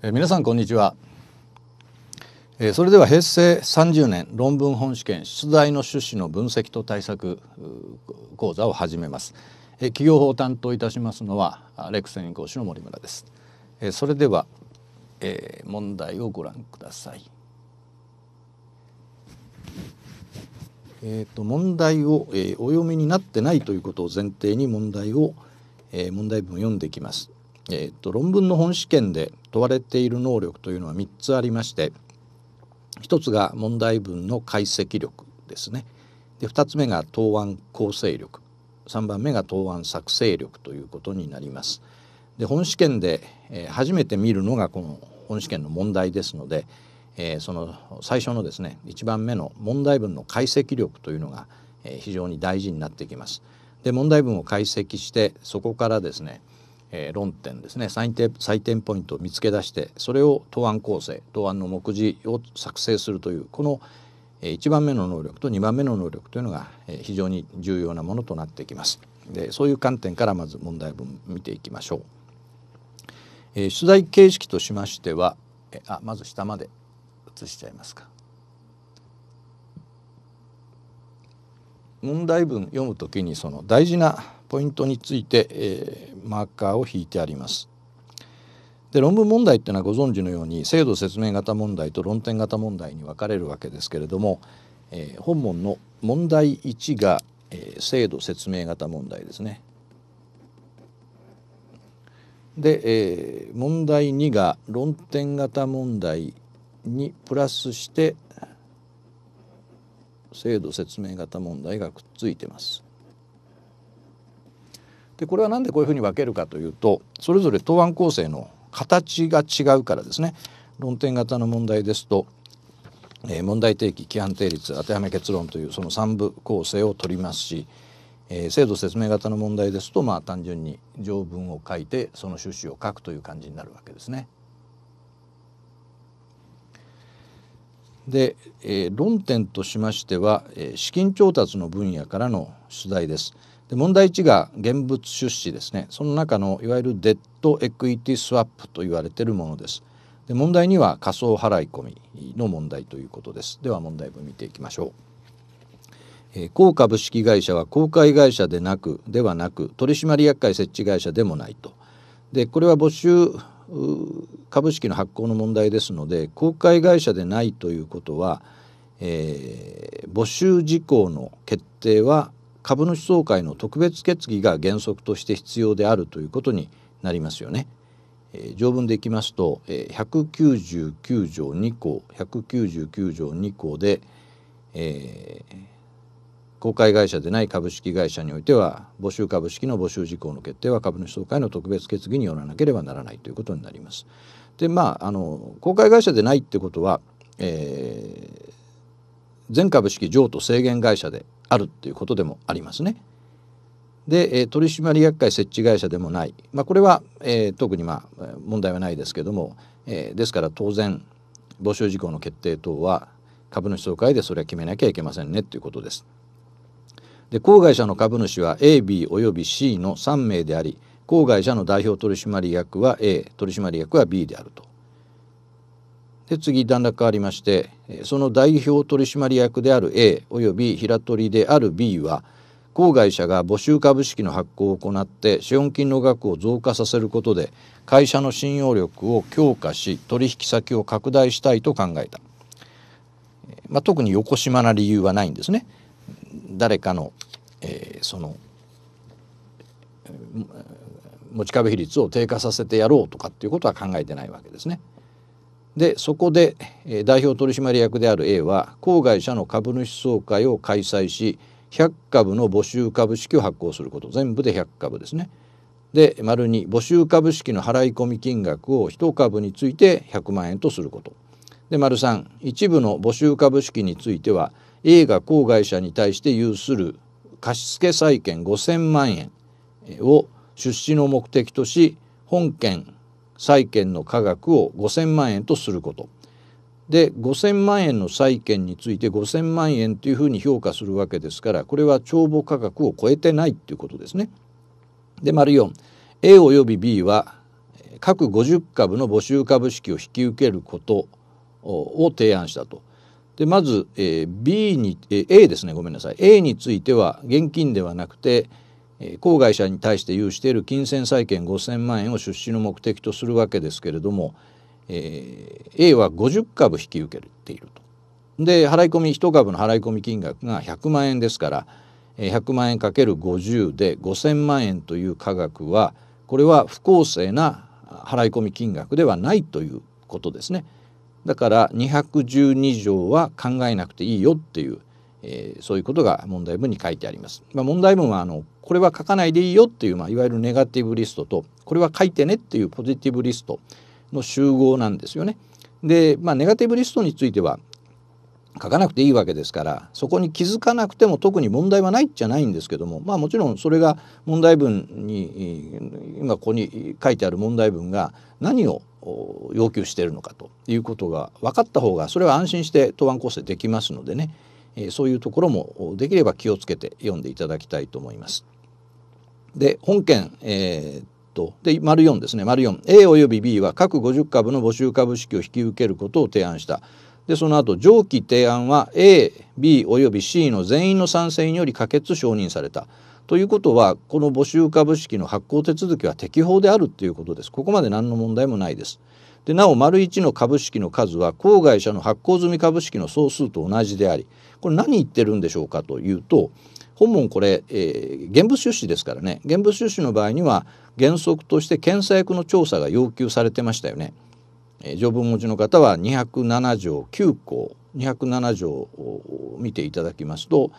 えー、皆さんこんにちは、えー、それでは平成30年論文本試験出題の趣旨の分析と対策講座を始めます、えー、企業法を担当いたしますのはレクセン講師の森村です、えー、それでは、えー、問題をご覧くださいえーと、問題を、えー、お読みになってないということを前提に問題を、えー、問題文を読んでいきます。えー、と論文の本試験で問われている能力というのは3つありまして1つが問題文の解析力ですねで2つ目が答案構成力3番目が答案作成力ということになります。で本試験で、えー、初めて見るのがこの本試験の問題ですので、えー、その最初のですね1番目の問題文の解析力というのが、えー、非常に大事になってきます。で問題文を解析してそこからですねえー、論点ですね採点採点ポイントを見つけ出してそれを答案構成答案の目次を作成するというこのえ1番目の能力と2番目の能力というのがえ非常に重要なものとなってきます。でそういう観点からまず問題文見ていきましょう。えー、取材形式としましてはえあまず下まで移しちゃいますか。問題文読むときにその大事なポイントについて、えー、マーカーを引いてあります。で論文問題っていうのはご存知のように制度説明型問題と論点型問題に分かれるわけですけれども、えー、本問の問題1が、えー、制度説明型問題ですね。で、えー、問題2が論点型問題にプラスして制度説明型問題がくっついてます。でこれは何でこういうふうに分けるかというとそれぞれ答案構成の形が違うからですね論点型の問題ですと、えー、問題提起規範定律当てはめ結論というその3部構成を取りますし、えー、制度説明型の問題ですとまあ単純に条文を書いてその趣旨を書くという感じになるわけですね。で、えー、論点としましては、え資金調達の分野からの出題です。で問題1が現物出資ですねその中のいわゆるデッドエクイティスワップと言われているものですで問題2は仮想払い込みの問題ということですでは問題文見ていきましょう、えー、公株式会社は公開会社でなくではなく取締役会設置会社でもないとでこれは募集株式の発行の問題ですので公開会社でないということは、えー、募集事項の決定は株主総会の特別決議が原則として必要であるということになりますよね。えー、条文でいきますと、えー、199条2項199条2項で、えー、公開会社でない株式会社においては募集株式の募集事項の決定は株主総会の特別決議によらなければならないということになります。でまああの公開会社でないってことは、えー、全株式譲渡制限会社であるっていうことでもありますね。で、え取締役会設置会社でもない、まあ、これは、えー、特にまあ問題はないですけども、えー、ですから当然募集事項の決定等は株主総会でそれは決めなきゃいけませんねということです。で郊会社の株主は AB および C の3名であり郊会社の代表取締役は A 取締役は B であると。で次段落ありましてその代表取締役である A および平取である B は郊外社が募集株式の発行を行って資本金の額を増加させることで会社の信用力を強化し取引先を拡大したいと考えた、まあ、特に横島な理由はないんですね。誰かの、えー、その持ち株比率を低下させてやろうとかっていうことは考えてないわけですね。でそこで代表取締役である A は郊外社の株主総会を開催し100株の募集株式を発行すること全部で100株ですね。で丸2募集株式の払い込み金額を1株について100万円とすること。で丸3一部の募集株式については A が郊外社に対して有する貸付債権5000万円を出資の目的とし本件債券の価額を5,000万円とすることで5,000万円の債券について5,000万円というふうに評価するわけですからこれは帳簿価格を超えてないということですね。で丸 4A および B は各50株の募集株式を引き受けることを提案したと。でまず、B に、A ですねごめんなさい A については現金ではなくて、郊外社に対して有している金銭債権5,000万円を出資の目的とするわけですけれども、えー、A は50株引き受けていると。で払い込み1株の払い込み金額が100万円ですから100万円 ×50 で5,000万円という価額はこれは不公正な払い込み金額ではないということですね。だから212条は考えなくていいよっていうえー、そういうことが問題文に書いてあります。まあ、問題文はあのこれは書かないでいいよっていう、まあ、いわゆるネガティブリストとこれは書いてねっていうポジティブリストの集合なんですよね。で、まあ、ネガティブリストについては書かなくていいわけですからそこに気づかなくても特に問題はないっちゃないんですけどもまあもちろんそれが問題文に今ここに書いてある問題文が何を要求しているのかということが分かった方がそれは安心して答案構成できますのでね、えそういうところもできれば気をつけて読んでいただきたいと思います。で本件、えー、っとで丸4ですね丸 4A および B は各50株の募集株式を引き受けることを提案した。でその後上記提案は A、B および C の全員の賛成により可決承認された。ということはこの募集株式の発行手続きは適法であるということです。ここまで何の問題もないです。でなお丸1の株式の数は郊会社の発行済み株式の総数と同じでありこれ何言ってるんでしょうかというと本文これ、えー、現物出資ですからね現物出資の場合には原則として検査役の調査が要求されてましたよね。えー、条文文字の方は207条9項207条を見ていただきますと、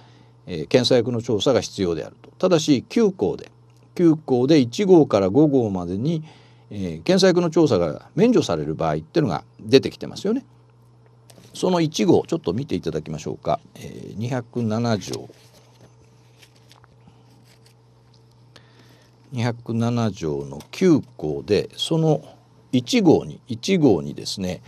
えー、検査役の調査が必要であると。ただし9項で9項で1号から5号までに、えー、検査役の調査が免除される場合っていうのが出てきてますよね。その1号ちょっと見ていただきましょうか、えー、207条207条の9項でその1号に1号にですね、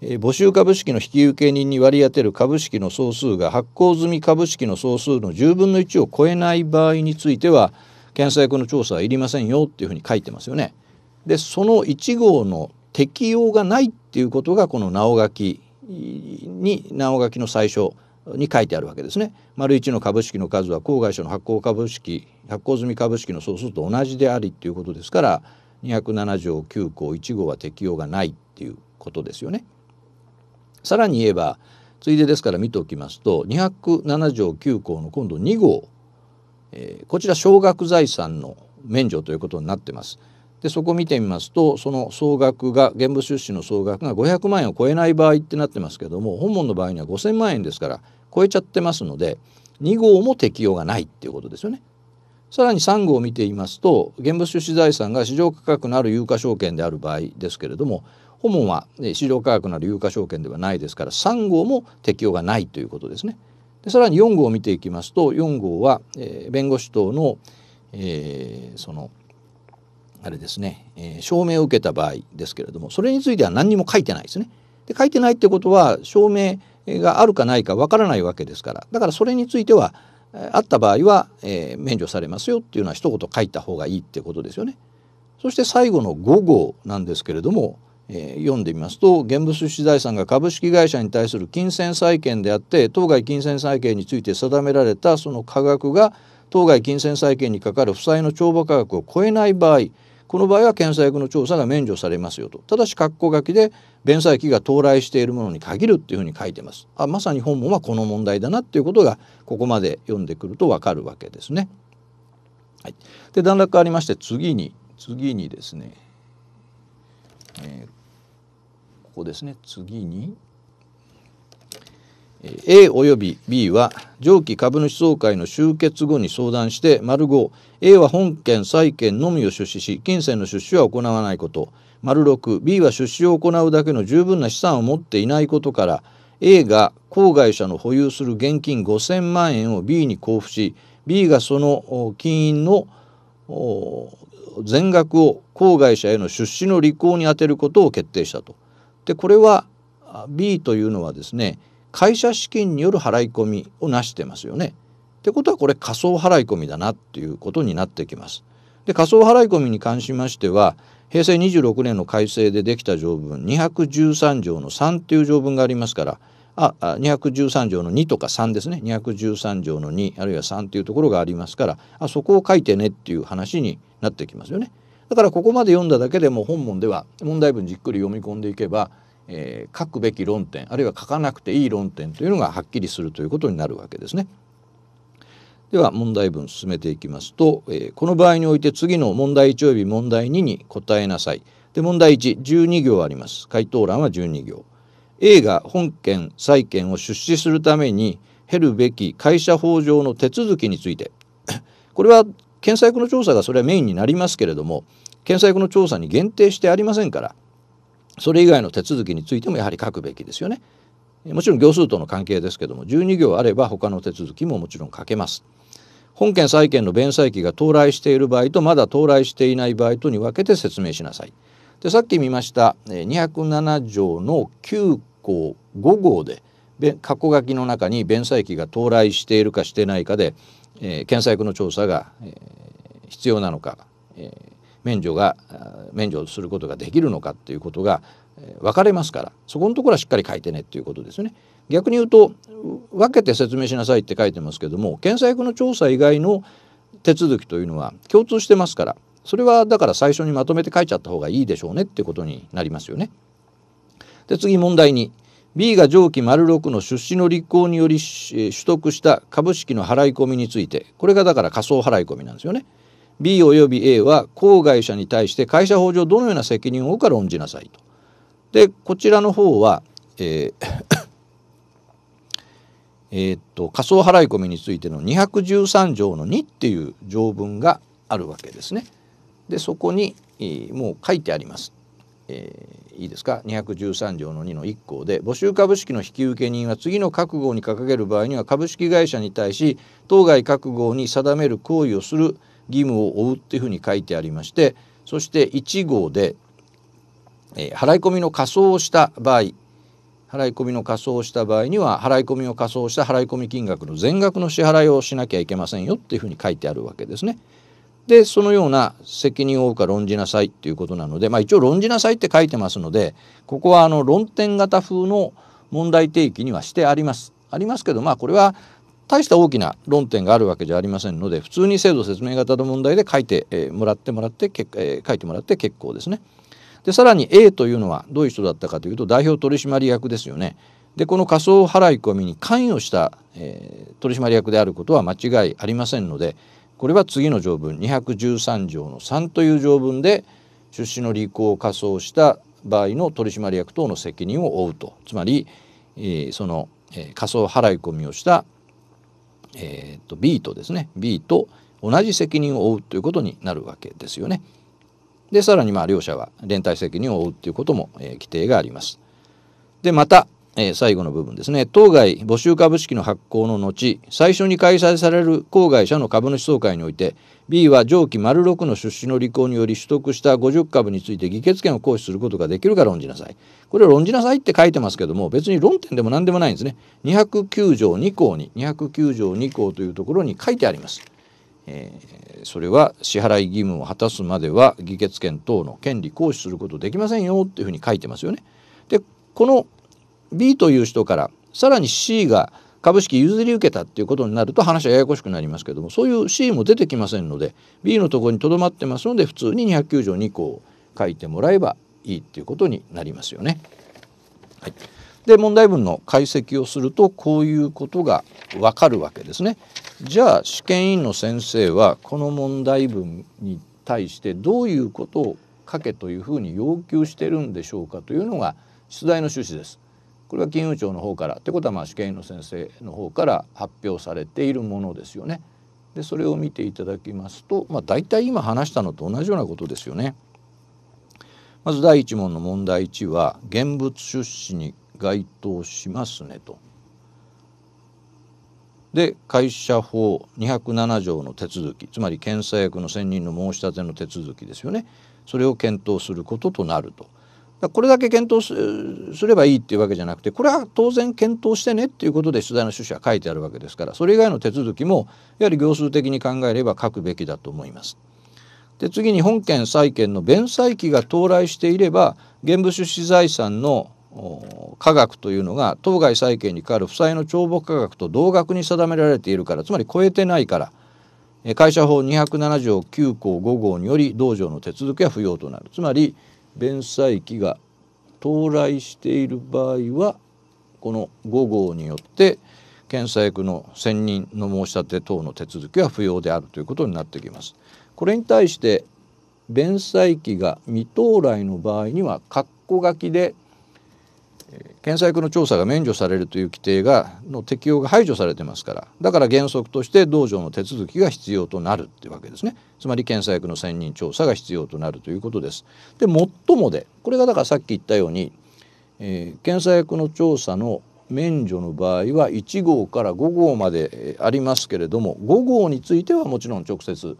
えー、募集株式の引き受け人に割り当てる株式の総数が発行済み株式の総数の10分の1を超えない場合については検査役の調査はいりませんよっていうふうに書いてますよね。でその1号の適用がないっていうことがこの直書きに直書きの最初に書いてあるわけですね。丸一の株式の数は公外所の発行株式発行済み株式の総数と同じでありということですから207条9項1号は適用がないっていうことですよね。さらに言えばついでですから見ておきますと207条9項の今度2号、えー、こちら少額財産の免除ということになってます。でそこを見てみますとその総額が現物出資の総額が500万円を超えない場合ってなってますけども本門の場合には5,000万円ですから超えちゃってますので2号も適用がないっていうことですよね。さらに3号を見ていますと現物出資財産が市場価格のある有価証券である場合ですけれども本門は市場価格のある有価証券ではないですから3号も適用がないということですね。でさらに4号を見ていきますと4号は、えー、弁護士等の、えー、その「あれですね、えー、証明を受けた場合ですけれどもそれについては何にも書いてないですね。で書いてないってことは証明があるかないかわからないわけですからだからそれについてはえあった場合は、えー、免除されますよっていうのは一言書いた方がいいってことですよね。そして最後の5号なんですけれども、えー、読んでみますと現物出資財産が株式会社に対する金銭債権であって当該金銭債権について定められたその価額が当該金銭債権にかかる負債の帳簿価額を超えない場合この場合は検査役の調査が免除されますよとただし括弧書きで弁済期が到来しているものに限るっていうふうに書いてますあまさに本文はこの問題だなっていうことがここまで読んでくるとわかるわけですね。はい、で段落ありまして次に次にですね、えー、ここですね次に A 及び B は上記株主総会の終結後に相談して丸5 A は本件債権のみを出資し金銭の出資は行わないこと丸 6B は出資を行うだけの十分な資産を持っていないことから A が公会者の保有する現金5000万円を B に交付し B がその金印の全額を公会者への出資の履行に充てることを決定したと。でこれは B というのはですね会社資金による払い込みをなしてますよね。ってことはこれ仮想払い込みだなっていうことになってきます。で仮想払い込みに関しましては平成26年の改正でできた条文213条の3っていう条文がありますからああ213条の2とか3ですね213条の2あるいは3っていうところがありますからあそこを書いてねっていう話になってきますよね。だからここまで読んだだけでも本文では問題文じっくり読み込んでいけばえー、書くべき論点あるいは書かなくていい論点というのがはっきりするということになるわけですね。では問題文進めていきますと、えー、この場合において次の問題1及び問題2に答えなさい。で問題112行あります。回答欄は12行。A が本件債権を出資するために減るべき会社法上の手続きについて これは検査役の調査がそれはメインになりますけれども検査役の調査に限定してありませんからそれ以外の手続きについてもやはり書くべきですよね。もちろん行数との関係ですけども12行あれば他の手続きももちろん書けます。本件債権の弁済期が到来している場合とまだ到来していない場合とに分けて説明しなさい。でさっき見ました207条の9項5号で過去書きの中に弁済期が到来しているかしてないかで、えー、検索の調査が、えー、必要なのか、えー免除が免除することができるのかっていうことが分かれますからそこのところはしっかり書いてねっていうことですね。逆に言うと分けて説明しなさいって書いてますけども検査役の調査以外の手続きというのは共通してますからそれはだから最初にまとめて書いちゃった方がいいでしょうねってことになりますよね。で次問題に B が上記丸6の出資の立項により取得した株式の払い込みについてこれがだから仮想払い込みなんですよね。B および A は公害者に対して会社法上どのような責任を負うか論じなさいと。でこちらの方は、えー えっと仮想払い込みについての213条の2っていう条文があるわけですね。でそこに、えー、もう書いてあります。えー、いいですか213条の2の1項で募集株式の引き受け人は次の覚悟に掲げる場合には株式会社に対し当該覚悟に定める行為をする義務を負うっていうふうに書いてありましてそして1号で、えー、払い込みの仮装をした場合払い込みの仮装をした場合には払い込みを仮装した払い込み金額の全額の支払いをしなきゃいけませんよっていうふうに書いてあるわけですね。でそのような責任を負うか論じなさいっていうことなので、まあ、一応論じなさいって書いてますのでここはあの論点型風の問題提起にはしてあります。ありますけどまあこれは大した大きな論点があるわけじゃありませんので普通に制度説明型の問題で書いて、もらってもらってけ、え書いてもらって結構ですね。でさらに A というのはどういう人だったかというと代表取締役ですよね。でこの仮想払い込みに関与した、え取締役であることは間違いありませんのでこれは次の条文213条の3という条文で出資の履行を仮想した場合の取締役等の責任を負うとつまり、えその、え仮想払い込みをしたえー、と B とですね B と同じ責任を負うということになるわけですよね。でさらにまあ両者は連帯責任を負うということも、えー、規定があります。でまたえー、最後の部分ですね当該募集株式の発行の後最初に開催される郊会社の株主総会において B は上記丸6の出資の履行により取得した50株について議決権を行使することができるか論じなさいこれ論じなさいって書いてますけども別に論点でも何でもないんですね209条2項に209条2項というところに書いてあります、えー、それは支払い義務を果たすまでは議決権等の権利行使することできませんよっていうふうに書いてますよねでこの B という人からさらに C が株式譲り受けたっていうことになると話はややこしくなりますけどもそういう C も出てきませんので B のところにとどまってますので普通に209条2項を書いてもらえばいいっていうことになりますよね。はい、で問題文の解析をするとこういうことがわかるわけですね。じゃあ試験委員の先生はこの問題文に対してどういうことを書けというふうに要求してるんでしょうかというのが出題の趣旨です。これは金融庁の方からってことはまあ主権の先生の方から発表されているものですよね。でそれを見ていただきますと、まあ、大体今話したのと同じようなことですよね。まず第1問の問題1は現物出資に該当しますねと。で会社法207条の手続きつまり検査役の選任の申し立ての手続きですよねそれを検討することとなると。これだけ検討すればいいっていうわけじゃなくてこれは当然検討してねっていうことで取材の趣旨は書いてあるわけですからそれ以外の手続きもやはり行数的に考えれば書くべきだと思います。で次に本件債権の弁済期が到来していれば現物出資財産の価額というのが当該債権に代わる負債の帳簿価格と同額に定められているからつまり超えてないから会社法207条9項5号により道場の手続きは不要となるつまり弁済期が到来している場合はこの5号によって検査役の選任の申し立て等の手続きは不要であるということになってきます。これに対して弁済期が未到来の場合には括弧書きで検査薬の調査が免除されるという規定がの適用が排除されてますからだから原則として道場の手続きが必要となるってうわけですねつまり検査薬の専任調査が必要となるということです。で最もでこれがだからさっき言ったように、えー、検査薬の調査の免除の場合は1号から5号までありますけれども5号についてはもちろん直接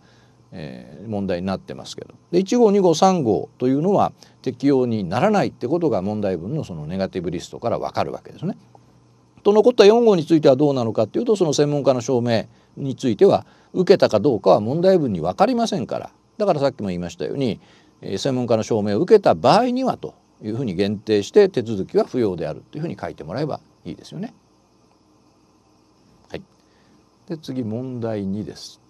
えー、問題になってますけどで1号2号3号というのは適用にならないってことが問題文のそのネガティブリストからわかるわけですね。と残った4号についてはどうなのかっていうとその専門家の証明については受けたかどうかは問題文に分かりませんからだからさっきも言いましたように、えー、専門家の証明を受けた場合にはというふうに限定して手続きは不要であるというふうに書いてもらえばいいですよね。はい、で次問題2です。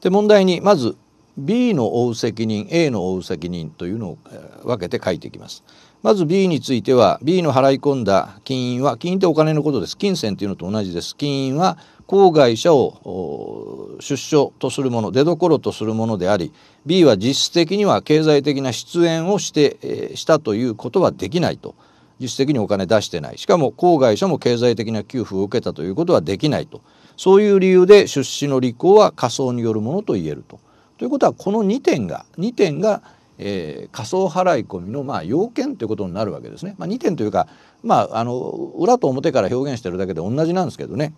で問題にまず B の負う責任 A の負う責任というのを分けて書いていきます。まず B については B の払い込んだ金印は金印ってお金のことです金銭というのと同じです金印は公会者を出所とするもの出どころとするものであり B は実質的には経済的な出演をして、えしたということはできないと実質的にお金出してないしかも公会者も経済的な給付を受けたということはできないと。そういう理由で出資の履行は仮想によるものと言えると。ということはこの2点が2点が、えー、仮想払い込みのまあ要件ということになるわけですね。まあ、2点というか、まあ、あの裏と表から表現してるだけで同じなんですけどね。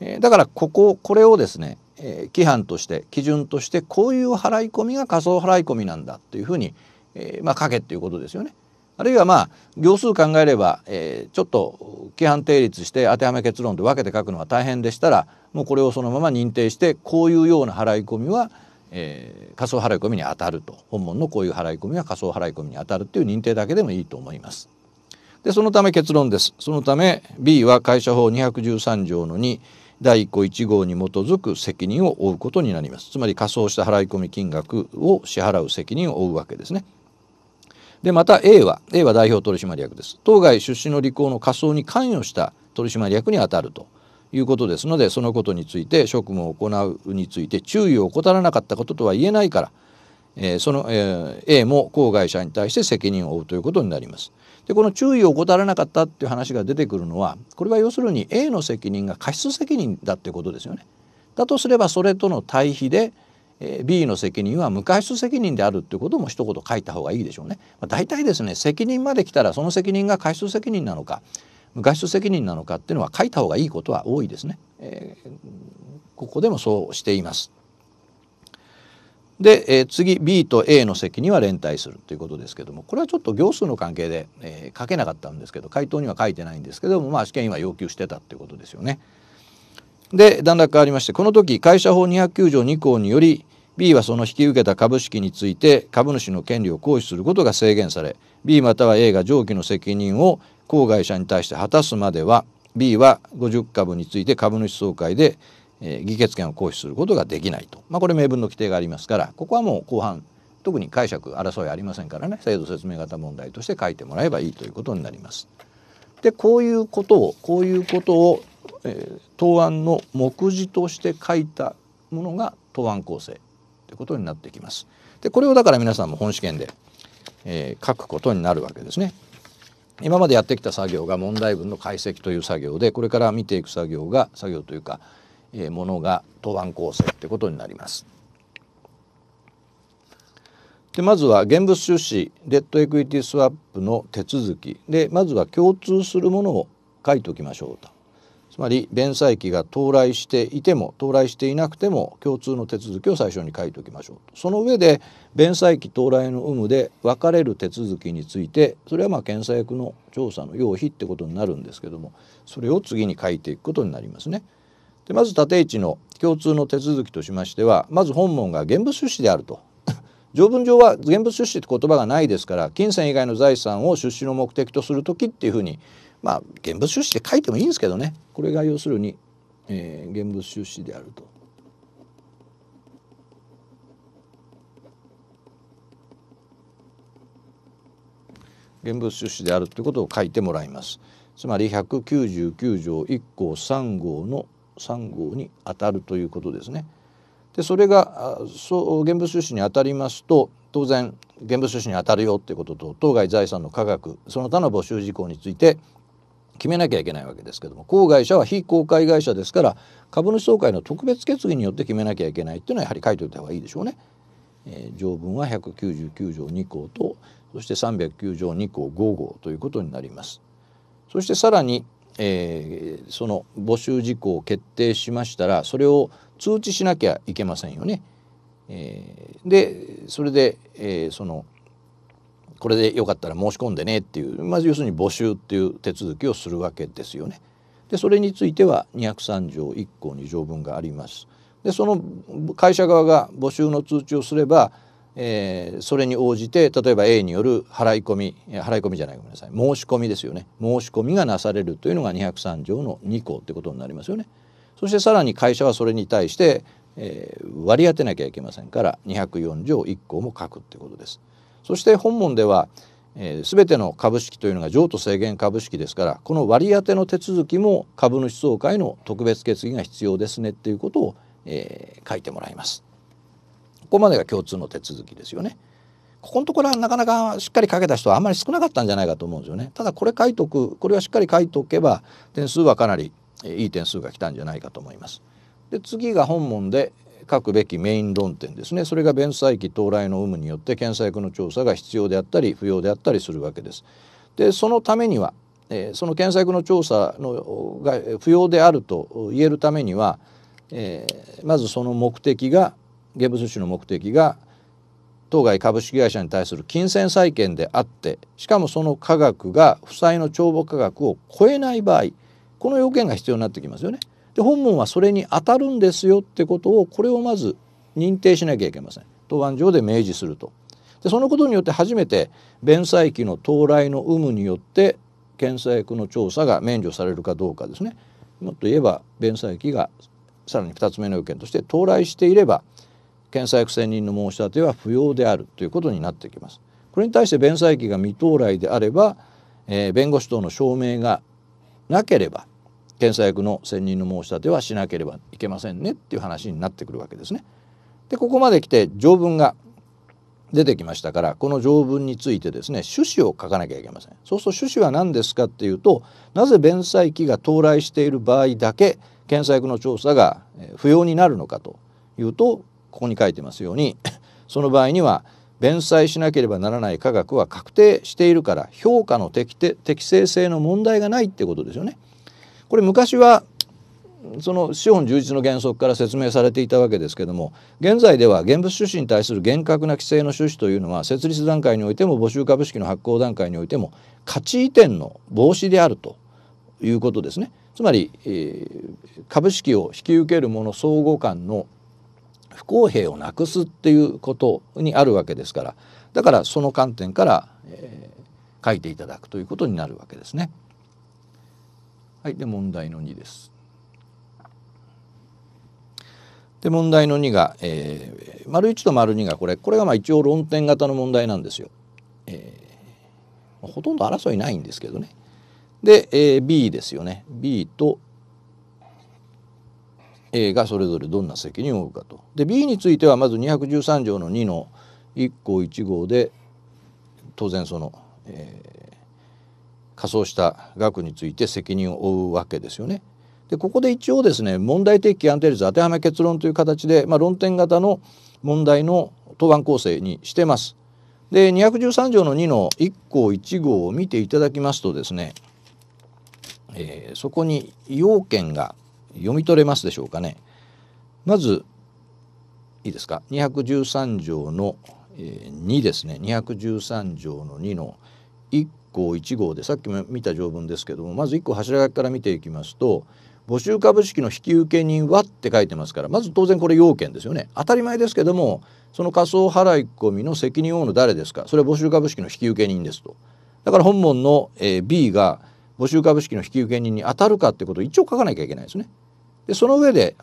えー、だからこここれをですね、えー、規範として基準としてこういう払い込みが仮想払い込みなんだというふうに、えー、まあ書けっていうことですよね。あるいはまあ行数考えれば、えー、ちょっと規範定律して当てはめ結論で分けて書くのは大変でしたらもうこれをそのまま認定してこういうような払い込みは、えー、仮想払い込みにあたると本文のこういう払い込みは仮想払い込みに当たるという認定だけでもいいと思います。でそのため結論です。そのため B は会社法213条の2第1項1号に基づく責任を負うことになります。つまり仮想した払い込み金額を支払う責任を負うわけですね。でまた A は A は代表取締役です当該出資の履行の仮想に関与した取締役にあたるということですのでそのことについて職務を行うについて注意を怠らなかったこととは言えないから、えー、その、えー、A も当該社に対して責任を負うということになります。でこの注意を怠らなかったっていう話が出てくるのはこれは要するに A の責任が過失責任だってことですよね。だとすればそれとの対比で、え B の責任は無過失責任であるということも一言書いた方がいいでしょうね。まあ、大体ですね責任まで来たらその責任が過失責任なのか無過失責任なのかっていうのは書いた方がいいことは多いですね。えー、ここでもそうしています。で、えー、次 B と A の責任は連帯するということですけどもこれはちょっと行数の関係で、えー、書けなかったんですけど回答には書いてないんですけども、まあ、試験員は要求してたということですよね。で段落変わりましてこの時会社法209条2項により B はその引き受けた株式について株主の権利を行使することが制限され B または A が上記の責任を郊会者に対して果たすまでは B は50株について株主総会で、えー、議決権を行使することができないと、まあ、これ明文の規定がありますからここはもう後半特に解釈争いありませんからね制度説明型問題として書いてもらえばいいということになります。でこういうことをこういうことを、えー、答案の目次として書いたものが答案構成ってことになってきます。でこれをだから皆さんも本試験で、えー、書くことになるわけですね。今までやってきた作業が問題文の解析という作業でこれから見ていく作業が作業というか、えー、ものが答案構成ってことになります。でまずは現物出資デッドエクイティスワップの手続きでまずは共通するものを書いておきましょうと。まり弁済期が到来していても到来していなくても共通の手続きを最初に書いておきましょうとその上で弁済期到来の有無で分かれる手続きについてそれはまあ検査役の調査の要否ってことになるんですけどもそれを次に書いていくことになりますね。でまず立置の共通の手続きとしましてはまず本門が現物出資であると 条文上は現物出資って言葉がないですから金銭以外の財産を出資の目的とする時っていうふうにまあ現物収支って書いてもいいんですけどねこれが要するに、えー、現物収支であると。現物収支であるということを書いてもらいます。つまり199条1項3号の3号に当たるということですね。でそれがそう現物収支に当たりますと当然現物収支に当たるよってことと当該財産の価格その他の募集事項について決めなきゃいけないわけですけども公会社は非公開会社ですから株主総会の特別決議によって決めなきゃいけないっていうのはやはり書いておいた方がいいでしょうね。えー、条文は199条2項とそして309条2項5号ということになります。そしてさらに、えー、その募集事項を決定しましたらそれを通知しなきゃいけませんよね。えー、でそれで、えー、その「これでよかったら申し込んでねっていう、まず要するに募集っていう手続きをするわけですよね。でそれについては203条1項2条分があります。でその会社側が募集の通知をすれば、えー、それに応じて例えば A による払い込み払い込みじゃないごめんなさい申し込みですよね申し込みがなされるというのが203条の2項ってことになりますよね。そしてさらに会社はそれに対して、えー、割り当てなきゃいけませんから204条1項も書くってことです。そして本門ではえー、全ての株式というのが譲渡制限株式ですからこの割り当ての手続きも株主総会の特別決議が必要ですねっていうことを、えー、書いてもらいます。ここまでが共通の手続きですよね。ここのところはなかなかしっかり書けた人はあんまり少なかったんじゃないかと思うんですよね。ただこれ書いとくこれはしっかり書いておけば点数はかなり、えー、いい点数が来たんじゃないかと思います。で次が本門で、書くべきメイン論点ですねそれが弁済期到来の有無によって検査薬の調査が必要であったり不要であったりするわけです。でそのためには、えその検査薬の調査のが不要であると言えるためには、えまずその目的が現物種の目的が当該株式会社に対する金銭債権であってしかもその価額が負債の帳簿価額を超えない場合この要件が必要になってきますよね。で本門はそれに当たるんですよってことをこれをまず認定しなきゃいけません答案上で明示するとでそのことによって初めて弁済期の到来の有無によって検査薬の調査が免除されるかどうかですねもっと言えば弁済期がさらに2つ目の要件として到来していれば検査薬専任の申し立ては不要であるということになってきますこれに対して弁済期が未到来であれば、えー、弁護士等の証明がなければ検査薬の専任の申し立てはしなければいけませんねっていう話になってくるわけですね。でここまで来て条文が出てきましたからこの条文についてですね趣旨を書かなきゃいけませんそうすると趣旨は何ですかっていうとなぜ弁済期が到来している場合だけ検査薬の調査が不要になるのかというとここに書いてますように その場合には弁済しなければならない科学は確定しているから評価の適適正性の問題がないってことですよね。これ昔はその資本充実の原則から説明されていたわけですけども現在では現物出資に対する厳格な規制の趣旨というのは設立段階においても募集株式の発行段階においても価値移転の防止であるということですね。つまり、えー、株式を引き受ける者相互間の不公平をなくすっていうことにあるわけですからだからその観点から、えー、書いていただくということになるわけですね。はい、で問題の2です。で問題の2が、えー、丸1と丸2がこれこれがまあ一応論点型の問題なんですよ。えー、ほとんど争いないんですけどね。で、えー、B ですよね。B と A がそれぞれどんな責任を負うかと。で B についてはまず213条の2の1項1号で当然その、え仮装した額について責任を負うわけですよね。でここで一応ですね問題提起安定率当てはめ結論という形で、まあ、論点型の問題の答案構成にしてます。で213条の2の1項1号を見ていただきますとですね、えー、そこに要件が読み取れますでしょうかね。まずいいですか213条のえ2ですね213条の2の1項1号でさっきも見た条文ですけどもまず1個柱書きから見ていきますと募集株式の引受人はって書いてますからまず当然これ要件ですよね当たり前ですけどもその仮想払い込みの責任を負うの誰ですかそれは募集株式の引受人ですとだから本門の、え B が募集株式の引受人に当たるかってことを一応書かなきゃいけないですねでその上で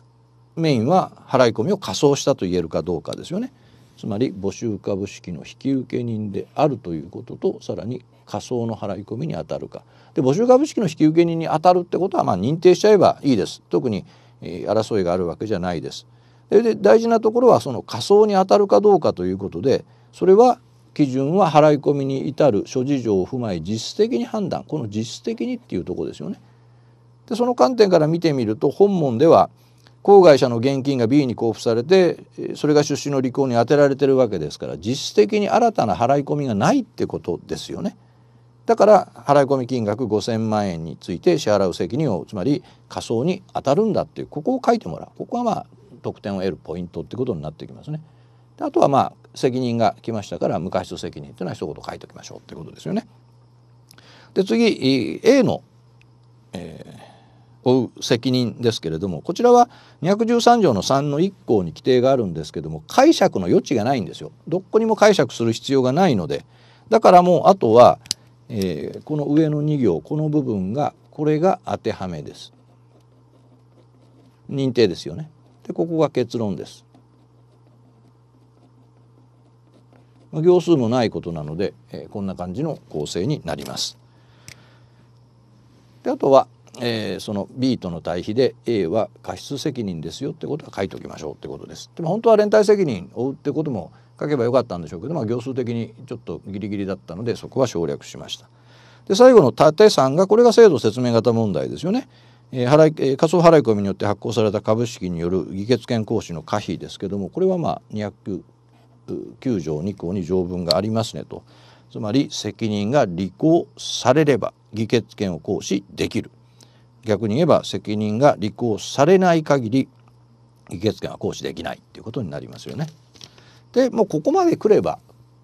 メインは払い込みを仮想したと言えるかどうかですよね。つまり募集株式の引受人であるということとさらに仮想の払い込みにあたるかで募集株式の引受人にあたるってことはまあ認定しちゃえばいいです特に、えー、争いがあるわけじゃないです。で大事なところはその仮想にあたるかどうかということでそれは基準は払い込みに至る諸事情を踏まえ実質的に判断この実質的にっていうとこですよね。でその観点から見てみると本門では「郊外者の現金が B に交付されてそれが出資の履行に充てられてるわけですから実質的に新たな払い込みがないってことですよね。だから払い込み金額5,000万円について支払う責任をつまり仮想に当たるんだっていうここを書いてもらうここはまあ得点を得るポイントってことになってきますね。であとはまあ責任が来ましたから無過失責任っていうのは一言書いておきましょうってことですよね。で次 A の、えー負う責任ですけれどもこちらは213条の3の1項に規定があるんですけども解釈の余地がないんですよどこにも解釈する必要がないのでだからもうあとは、えー、この上の2行この部分がこれが当てはめです認定ですよねでここが結論です行数もないことなので、えー、こんな感じの構成になりますであとはえー、その B との対比で A は過失責任ですよってことは書いておきましょうってことです。でも本当は連帯責任を負うってことも書けばよかったんでしょうけど、まあ、行数的にちょっとギリギリだったのでそこは省略しました。で最後の縦3がこれが制度説明型問題ですよね。えー払いえー、仮想払い込みによって発行された株式による議決権行使の可否ですけどもこれはまあ209条2項に条文がありますねとつまり責任が履行されれば議決権を行使できる逆に言えば責任が履行されない限り議決権は行使できないっていうことになりますよね。でもうここまで来れば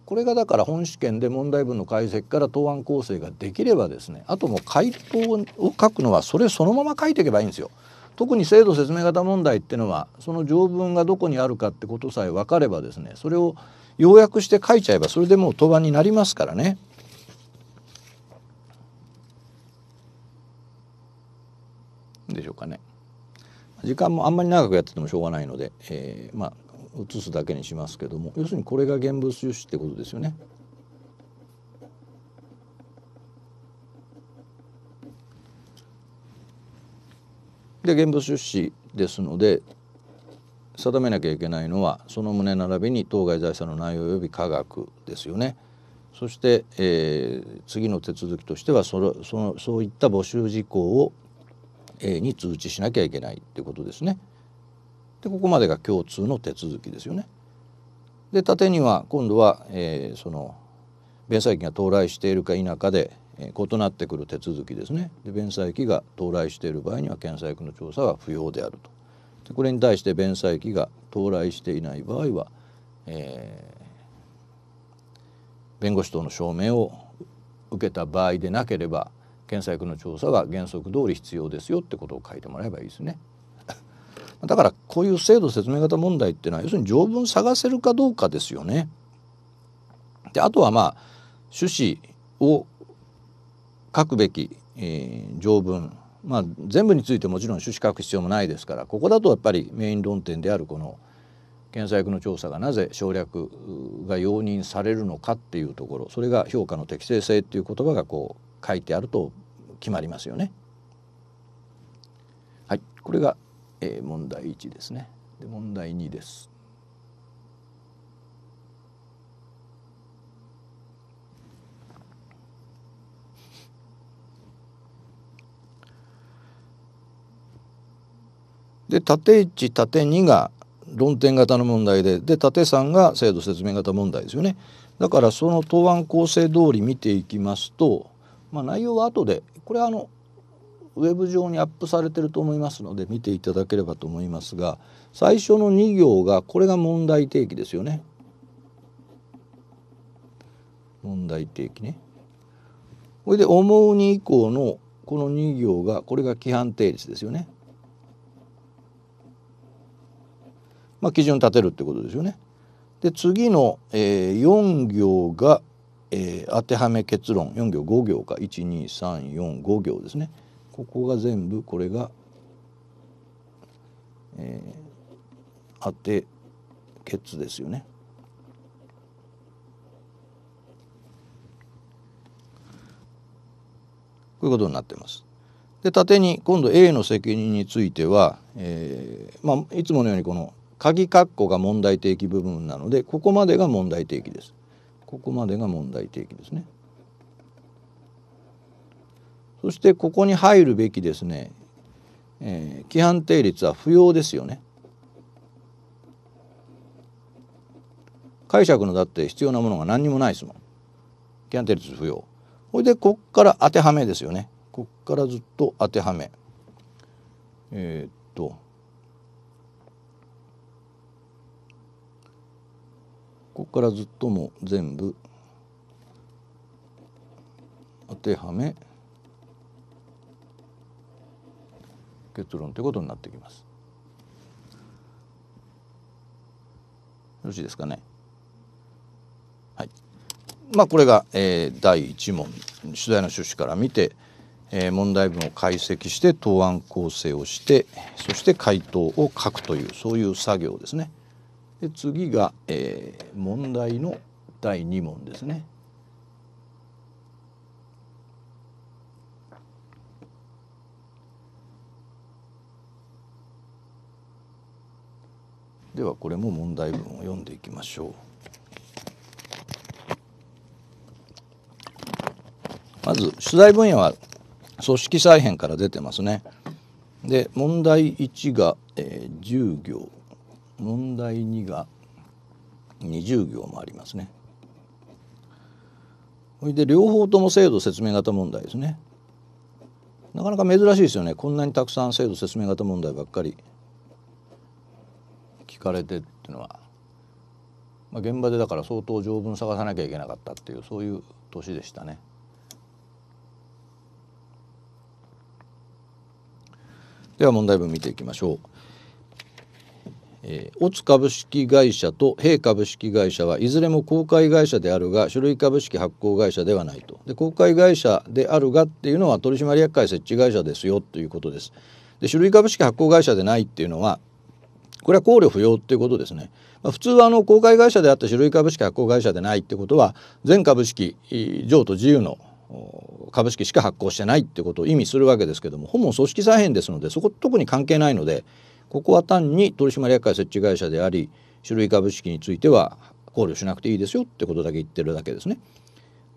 これがだから本試験で問題文の解析から答案構成ができればですねあともう回答を書くのはそれそのまま書いていけばいいんですよ。特に制度説明型問題っていうのはその条文がどこにあるかってことさえ分かればですねそれを要約して書いちゃえばそれでもう答案になりますからね。でしょうかね時間もあんまり長くやっててもしょうがないので、えー、まあ移すだけにしますけども要するにこれが現物収支ってことですよね。で現物出資ですので定めなきゃいけないのはその旨並びに当該財産の内容及び価額ですよね。そして、えー、次の手続きとしてはそのそのそういった募集事項を A に通知しなきゃいけないっていうことですね。でここまでが共通の手続きですよね。で縦には今度は、えー、その弁済期が到来しているか否かで、えー、異なってくる手続きですね。で弁済期が到来している場合には検査役の調査は不要であると。でこれに対して弁済期が到来していない場合は、えー、弁護士等の証明を受けた場合でなければ検査薬の調査が原則通り必要ですよってことを書いてもらえばいいですね。だからこういう制度説明型問題っていうのは要するに条文探せるかどうかですよね。であとはまあ趣旨を書くべき、えー、条文、まあ、全部についてもちろん趣旨書く必要もないですからここだとやっぱりメイン論点であるこの検査薬の調査がなぜ省略が容認されるのかっていうところそれが評価の適正性っていう言葉がこう書いてあると決まりますよね。はい、これが、問題1ですね。で問題2です。で縦1縦2が論点型の問題でで縦3が制度説明型問題ですよね。だからその答案構成通り見ていきますとまあ、内容は後でこれはあのウェブ上にアップされてると思いますので見ていただければと思いますが最初の2行がこれが問題提起ですよね。問題提起ね。これで「思うに」以降のこの2行がこれが規範定律ですよね。まあ、基準立てるってことですよね。で次の、えー、4行が「えー、当てはめ結論4行5行か12345行ですねここが全部これが、えー、当て結ですよね。こういうことになってます。で縦に今度 A の責任については、えーまあ、いつものようにこの鍵括弧が問題提起部分なのでここまでが問題提起です。ここまでが問題提起ですね。そしてここに入るべきですね、えー、規範定律は不要ですよね。解釈のだって必要なものが何にもないですもん。規範定律不要。ほいでこっから当てはめですよね。こっからずっと当てはめ。えー、っとここからずっとも全部当てはめ結論ということになってきます。よろしいですかね。はい。まあこれが、えー、第一問取材の趣旨から見て、えー、問題文を解析して答案構成をしてそして回答を書くというそういう作業ですね。で次が、えー、問題の第2問ですね。ではこれも問題文を読んでいきましょう。まず取材分野は組織再編から出てますね。で問題1が、えー、10行。問題2が20行もありますね。それで両方とも制度説明型問題ですね。なかなか珍しいですよねこんなにたくさん制度説明型問題ばっかり聞かれてっていうのは、まあ、現場でだから相当条文探さなきゃいけなかったっていうそういう年でしたね。では問題文見ていきましょう。えー、オツ株式会社と弊株式会社はいずれも公開会社であるが書類株式発行会社ではないとで公開会社であるがっていうのは取締役会設置会社ですよということですで書類株式発行会社でないっていうのはこれは考慮不要っていうことですね、まあ、普通はあの公開会社であった種類株式発行会社でないってことは全株式譲渡自由の株式しか発行してないってことを意味するわけですけどもほぼ組織再編ですのでそこ特に関係ないのでここは単に取締役会設置会社であり種類株式については考慮しなくていいですよってことだけ言ってるだけですね。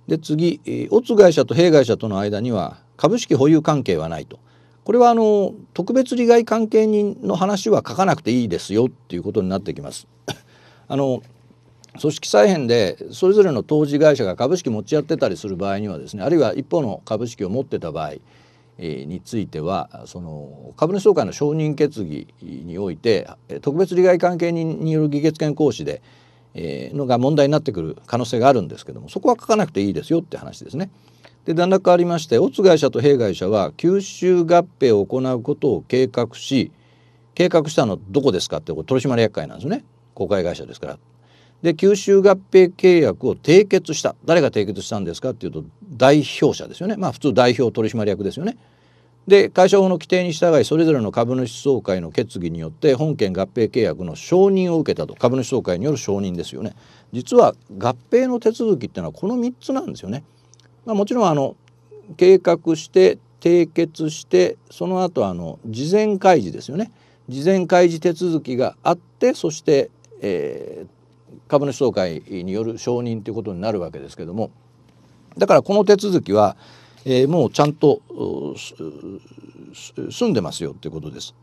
で次オツ会社と弊会社との間には株式保有関係はないと。これはあの特別利害関係人の話は書かなくていいですよっていうことになってきます。あの組織再編でそれぞれの当事会社が株式持ち合ってたりする場合にはですねあるいは一方の株式を持ってた場合についてはその株主総会の承認決議において特別利害関係人による議決権行使でのが問題になってくる可能性があるんですけどもそこは書かなくていいですよって話ですね。で段落ありましてオツ会社と弊会社は吸収合併を行うことを計画し計画したのどこですかってこ取締役会なんですね公開会社ですからで吸収合併契約を締結した誰が締結したんですかっていうと代表者ですよねまあ普通代表取締役ですよね。で会社法の規定に従いそれぞれの株主総会の決議によって本件合併契約の承認を受けたと株主総会による承認ですよね実は合併の手続きっていうのはこの3つなんですよね。まあ、もちろんあの計画して締結してその後あの事前開示ですよね事前開示手続きがあってそして、えー、株主総会による承認ということになるわけですけどもだからこの手続きは、えー、もうちゃんと済んでますよということです。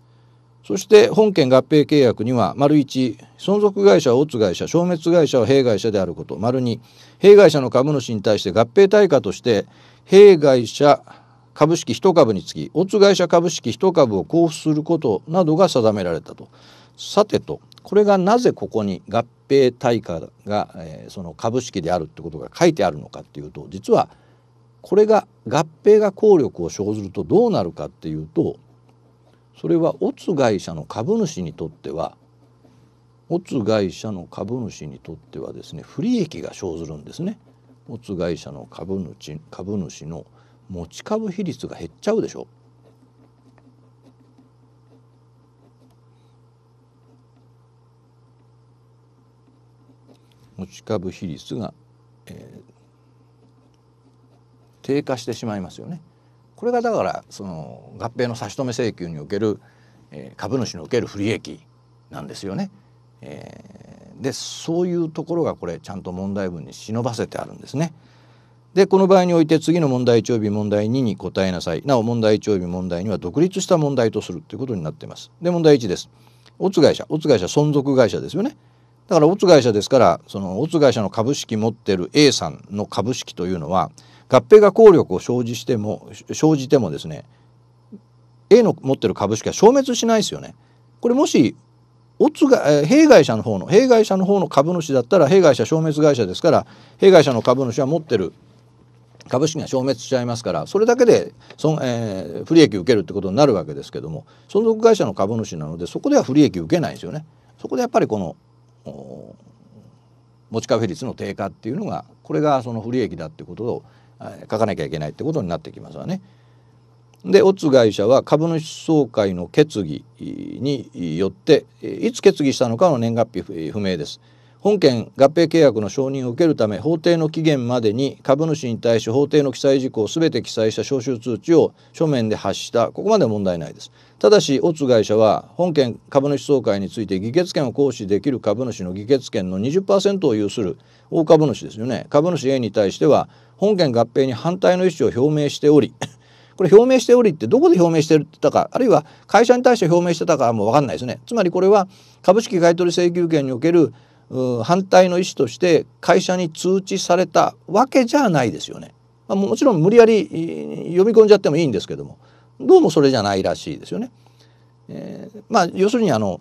そして本件合併契約には丸1存続会社は乙会社消滅会社は弊会社であること丸2弊害者の株主に対して合併対価として弊害者株式1株につき乙会社株式1株を交付することなどが定められたと。さてとこれがなぜここに合併対価が、えー、その株式であるってことが書いてあるのかっていうと実はこれが合併が効力を生ずるとどうなるかっていうとそれはオツ会社の株主にとってはオツ会社の株主にとってはですね不利益が生ずるんですね。オツ会社の株主株主の持ち株比率が減っちゃうでしょう。持ち株比率が、えー、低下してしまいますよね。これがだからその合併の差し止め請求における、えー、株主における不利益なんですよね。えー、でそういうところがこれちゃんと問題文に忍ばせてあるんですね。でこの場合において次の問題曜日問題2に答えなさいなお問題曜日問題2は独立した問題とするということになっています。で問題1です。オツ会社オツ会社存続会社ですよね。だからオツ会社ですからそのオツ会社の株式持ってる A さんの株式というのは合併が効力を生じしても生じてもですね A の持ってる株式は消滅しないですよね。これもしオツが弊害者の方の弊害者の方の株主だったら弊害者消滅会社ですから弊害者の株主は持ってる株式が消滅しちゃいますからそれだけでそ、えー、不利益受けるってことになるわけですけども存続会社の株主なのでそこでは不利益受けないですよね。そこでやっぱりこの持ち株比率の低下っていうのがこれがその不利益だってことを書かなきゃいけないってことになってきますわね。でオッ会社は株主総会の決議によっていつ決議したのかの年月日不明です。本件合併契約の承認を受けるため法定の期限までに株主に対し法定の記載事項を全て記載した招集通知を書面で発したここまでは問題ないですただしオツ会社は本件株主総会について議決権を行使できる株主の議決権の20%を有する大株主ですよね株主 A に対しては本件合併に反対の意思を表明しており これ表明しておりってどこで表明してたかあるいは会社に対して表明してたかもう分かんないですねつまりこれは株式買取請求権における反対の意思として会社に通知されたわけじゃないですよね。まあ、もちろん無理やり読み込んじゃってもいいんですけどもどうもそれじゃないらしいですよね。えー、まあ要するにあの、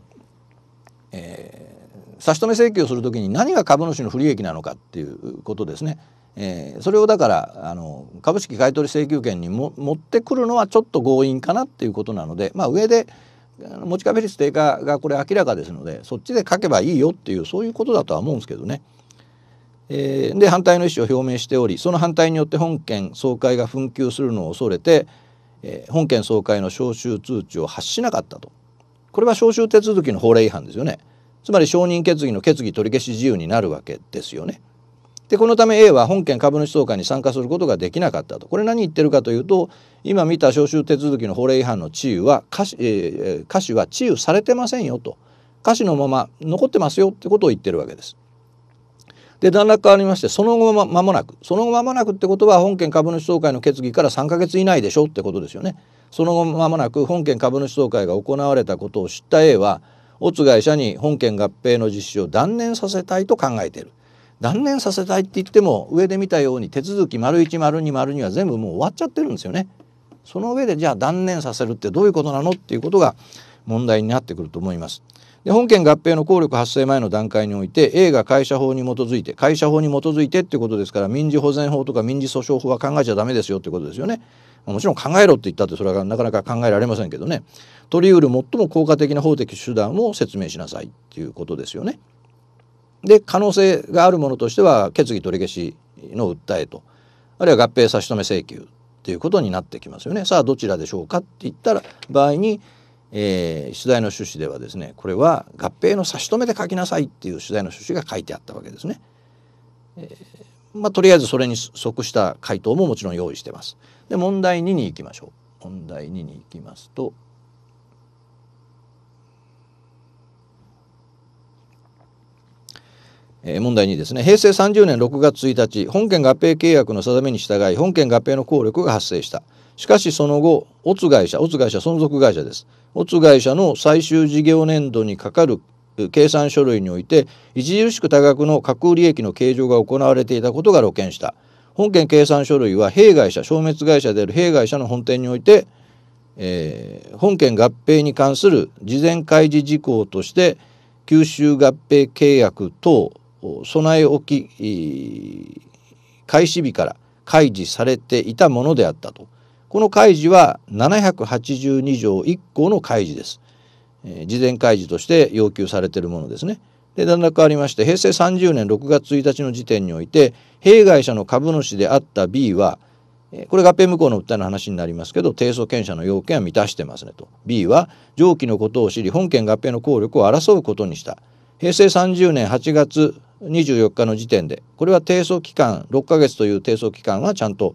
えー、差し止め請求をする時に何が株主の不利益なのかっていうことですね。えー、それをだからあの株式買取請求権にも持ってくるのはちょっと強引かなっていうことなので、まあ、上で、持ち株率低下がこれ明らかですのでそっちで書けばいいよっていうそういうことだとは思うんですけどね。えで反対の意思を表明しておりその反対によって本件総会が紛糾するのを恐れて、え本件総会の招集通知を発しなかったとこれは招集手続きの法令違反ですよねつまり承認決議の決議取り消し自由になるわけですよね。でこのため A は本件株主総会に参加することができなかったとこれ何言ってるかというと今見た招集手続きの法令違反の治癒は可視,、えー、可は治癒されてませんよと可視のまま残ってますよってことを言ってるわけです。で段落変わりましてその後ま間もなくその後間もなくってことは本件株主総会の決議から3ヶ月以内でしょってことですよね。その後間もなく本件株主総会が行われたことを知った A はオツ会社に本件合併の実施を断念させたいと考えている。断念させたいって言っても上で見たように手続き丸一丸二丸2は全部もう終わっちゃってるんですよね。その上でじゃあ断念させるってどういうことなのっていうことが問題になってくると思います。で本件合併の効力発生前の段階において A が会社法に基づいて会社法に基づいてってことですから民事保全法とか民事訴訟法は考えちゃダメですよってことですよね。もちろん考えろって言ったってそれはなかなか考えられませんけどね取りうる最も効果的な法的手段を説明しなさいっていうことですよね。で可能性があるものとしては決議取り消しの訴えとあるいは合併差し止め請求っていうことになってきますよね。さあどちらでしょうかって言ったら場合に、えー、取材の趣旨ではですねこれは合併の差し止めで書きなさいっていう取材の趣旨が書いてあったわけですね。えー、まあ、とりあえずそれに即した回答ももちろん用意してます。で問題2に行きましょう。問題2に行きますとえ問題にですね平成30年6月1日本県合併契約の定めに従い本県合併の効力が発生したしかしその後オツ会社オツ会社存続会社ですオツ会社の最終事業年度にかかる計算書類において著しく多額の架空利益の計上が行われていたことが露見した本件計算書類は弊会社消滅会社である弊会社の本店において、えー、本件合併に関する事前開示事項として吸収合併契約等備え置き開始日から開示されていたものであったとこの開示は782条1項の開示です、事前開示として要求されているものですねで段落ありまして平成30年6月1日の時点において弊害者の株主であった B はこれ合併無効の訴えの話になりますけど提訴権者の要件は満たしてますねと B は上記のことを知り本件合併の効力を争うことにした平成30年8月24日の時点でこれは提訴期間6ヶ月という提訴期間はちゃんと、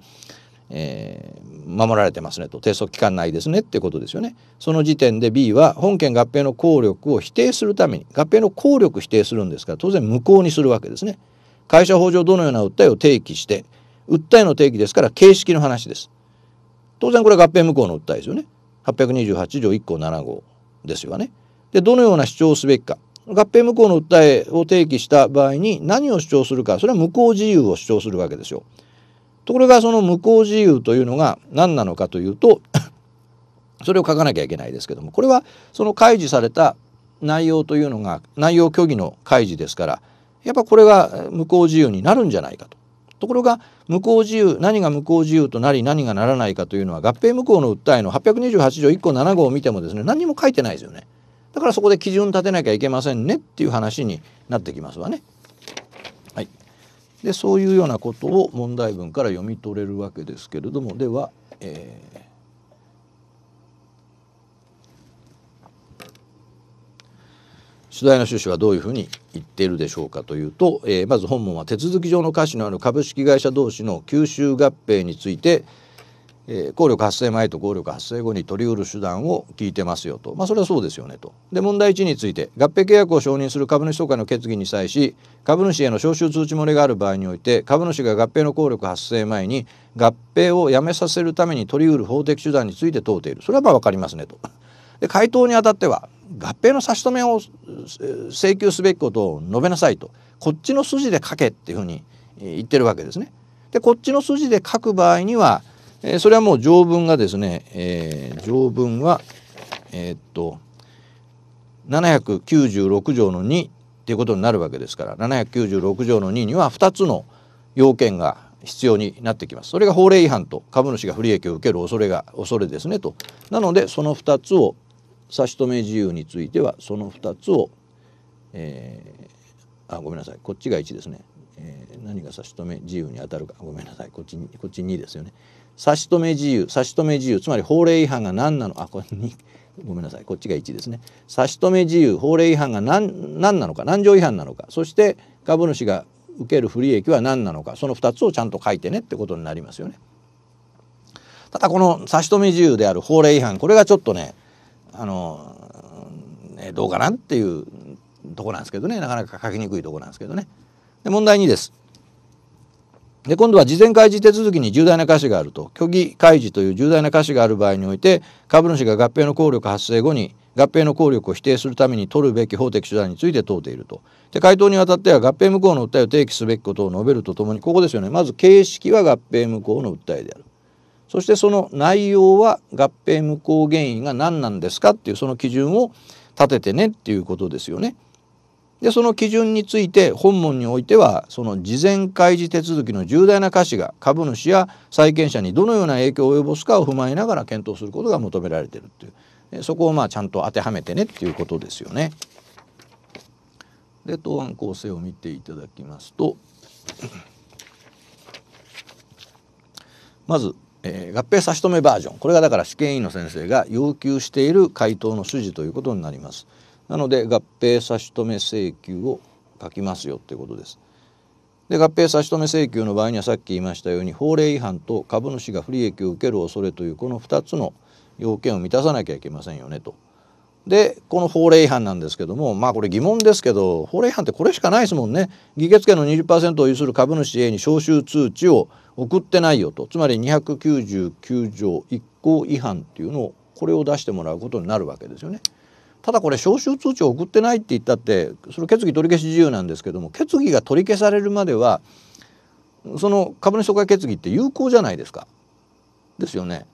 えー、守られてますねと提訴期間内ですねっていうことですよね。その時点で B は本件合併の効力を否定するために合併の効力否定するんですから当然無効にするわけですね。会社法上どのような訴えを提起して訴えの提起ですから形式の話です。当然これ合併無効の訴えですよね。828条1項7号ですよね。でどのような主張をすべきか合併無効の訴えを提起した場合に何を主張するか、それは無効自由を主張するわけですよ。ところがその無効自由というのが何なのかというと それを書かなきゃいけないですけども、これはその開示された内容というのが内容虚偽の開示ですから、やっぱこれが無効自由になるんじゃないかと。ところが無効自由何が無効自由となり何がならないかというのは合併無効の訴えの828条1項7号を見てもですね何にも書いてないですよね。だからそこで基準立てなきゃいけませんねっていう話になってきますわね。はい、でそういうようなことを問題文から読み取れるわけですけれどもでは、えー、主題の趣旨はどういうふうに言っているでしょうかというと、えー、まず本文は手続き上の瑕疵のある株式会社同士の吸収合併についてえ効力発生前と効力発生後に取りうる手段を聞いてますよと、まあ、それはそうですよねと。で問題1について合併契約を承認する株主総会の決議に際し株主への招集通知漏れがある場合において株主が合併の効力発生前に合併をやめさせるために取りうる法的手段について問うているそれはまあ分かりますねと。で回答にあたっては合併の差し止めを請求すべきことを述べなさいとこっちの筋で書けっていうふうに言ってるわけですね。でこっちの筋で書く場合にはえー、それはもう条文がですね、えー、条文は、えー、っと、796条の2っていうことになるわけですから、796条の2には2つの要件が必要になってきます。それが法令違反と株主が不利益を受ける恐れが恐れですねと。なのでその2つを差し止め自由についてはその2つを、えー、あごめんなさいこっちが1ですね、えー、何が差し止め自由に当たるかごめんなさいこっちこっち2ですよね。差し止め自由差し止め自由つまり法令違反が何なのあこれにごめんなさいこっちが1ですね差し止め自由法令違反が何何なのか何条違反なのかそして株主が受ける不利益は何なのかその2つをちゃんと書いてねってことになりますよね。ただこの差し止め自由である法令違反これがちょっとねあの、ね、どうかなっていうとこなんですけどねなかなか書きにくいとこなんですけどね。で問題2です。で、今度は事前開示手続きに重大な瑕疵があると、虚偽開示という重大な瑕疵がある場合において、株主が合併の効力発生後に、合併の効力を否定するために取るべき法的手段について問うていると。で、回答にわたっては合併無効の訴えを提起すべきことを述べるとともに、ここですよね。まず形式は合併無効の訴えである。そしてその内容は合併無効原因が何なんですかっていうその基準を立ててねっていうことですよね。でその基準について本文においてはその事前開示手続きの重大な瑕疵が株主や債権者にどのような影響を及ぼすかを踏まえながら検討することが求められてるっていうそこをまあちゃんと当てはめてねっていうことですよね。で答案構成を見ていただきますとまず、えー、合併差し止めバージョンこれがだから試験委員の先生が要求している回答の筋ということになります。なので合併差し止め請求を書きますよってことです。で合併差し止め請求の場合にはさっき言いましたように法令違反と株主が不利益を受ける恐れというこの2つの要件を満たさなきゃいけませんよねと。でこの法令違反なんですけどもまあこれ疑問ですけど法令違反ってこれしかないですもんね議決権の20%を有する株主 A に招集通知を送ってないよとつまり299条1項違反っていうのをこれを出してもらうことになるわけですよね。ただこれ招集通知を送ってないって言ったってそれ決議取り消し自由なんですけども決議が取り消されるまではその株主総会決議って有効じゃないですか。ですよね。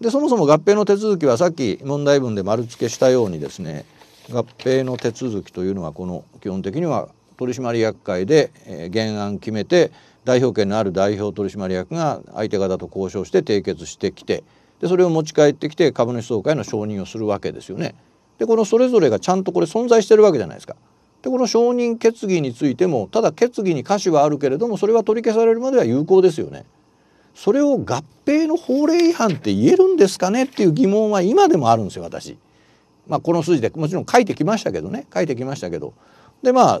でそもそも合併の手続きはさっき問題文で丸付けしたようにですね合併の手続きというのはこの基本的には取締役会で、え原案決めて代表権のある代表取締役が相手方と交渉して締結してきてでそれを持ち帰ってきて株主総会の承認をするわけですよね。でこのそれぞれがちゃんとこれ存在してるわけじゃないですか。でこの承認決議についてもただ決議に瑕疵はあるけれどもそれは取り消されるまでは有効ですよね。それを合併の法令違反って言えるんですかねっていう疑問は今でもあるんですよ私。まあ、この数字でもちろん書いてきましたけどね書いてきましたけど。でまあ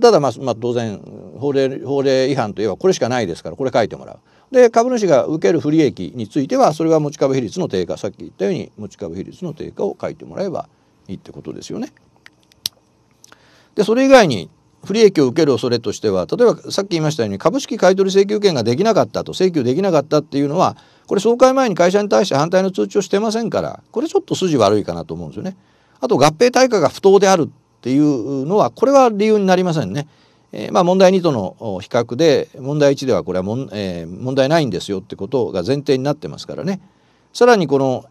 ただまあ、まあ、当然法令法令違反といえばこれしかないですからこれ書いてもらう。で株主が受ける不利益についてはそれは持ち株比率の低下さっき言ったように持ち株比率の低下を書いてもらえばいいってことですよね。でそれ以外に不利益を受ける恐れとしては例えばさっき言いましたように株式買取請求権ができなかったと請求できなかったっていうのはこれ総会前に会社に対して反対の通知をしてませんからこれちょっと筋悪いかなと思うんですよね。あと合併対価が不当であるっていうのはこれは理由になりませんね。えー、まあ問題2との比較で問題1ではこれはもん、えー、問題ないんですよってことが前提になってますからね。さらにこの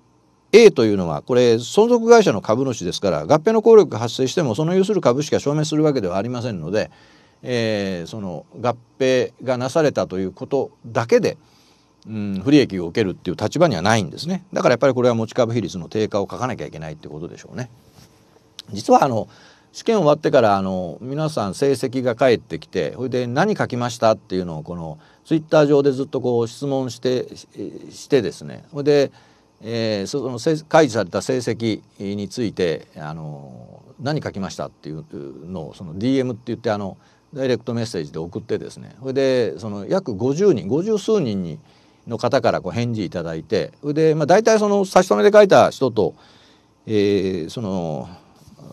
A というのはこれ存続会社の株主ですから合併の効力が発生してもその有する株式は証明するわけではありませんので、えー、その合併がなされたということだけで、うん、不利益を受けるっていう立場にはないんですねだからやっぱりこれは持ち株比率の低下を書かなきゃいけないってことでしょうね。実はあの試験終わってからあの皆さん成績が返ってきてそれで何書きましたっていうのをこのツイッター上でずっとこう質問してしてですねそれでえー、その開示された成績についてあの何書きましたっていうのをその DM って言ってあのダイレクトメッセージで送ってですねそれでその約50人50数人にの方からこう返事いただいてそれで、まあ、大体その差し止めで書いた人と、えー、その